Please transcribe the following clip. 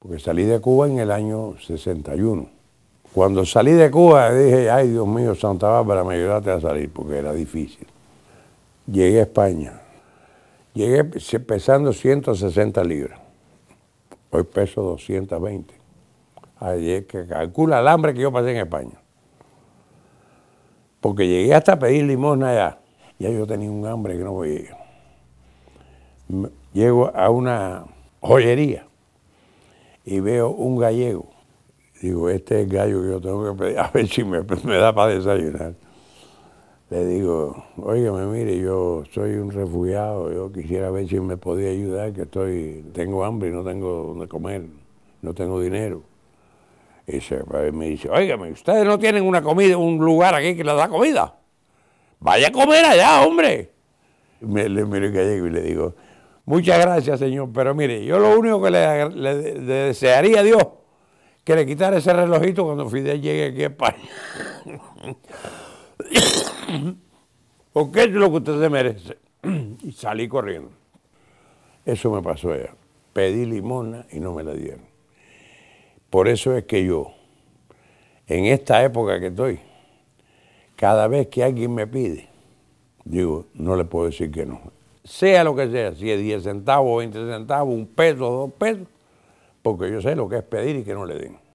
porque salí de Cuba en el año 61. Cuando salí de Cuba dije, ay Dios mío, Santa Bárbara, me ayudaste a salir, porque era difícil. Llegué a España. Llegué pesando 160 libras. Hoy peso 220. que calcula el hambre que yo pasé en España. Porque llegué hasta pedir limosna allá. Ya yo tenía un hambre que no llegar Llego a una joyería y veo un gallego. Digo, este es el gallo que yo tengo que pedir, a ver si me, da para desayunar. Le digo, óigame, mire, yo soy un refugiado, yo quisiera ver si me podía ayudar, que estoy, tengo hambre y no tengo donde comer, no tengo dinero. Y me dice, óigame, ustedes no tienen una comida, un lugar aquí que les da comida. Vaya a comer allá, hombre. le miro el gallego y le digo, Muchas gracias, Señor. Pero mire, yo lo único que le, desearía a Dios que le quitara ese relojito cuando Fidel llegue aquí a España. Porque es lo que usted se merece. y salí corriendo. Eso me pasó allá. Pedí limona y no me la dieron. Por eso es que yo, en esta época que estoy, cada vez que alguien me pide, digo, no le puedo decir que no sea lo que sea, si es 10 centavos, 20 centavos, un peso, dos pesos, porque yo sé lo que es pedir y que no le den.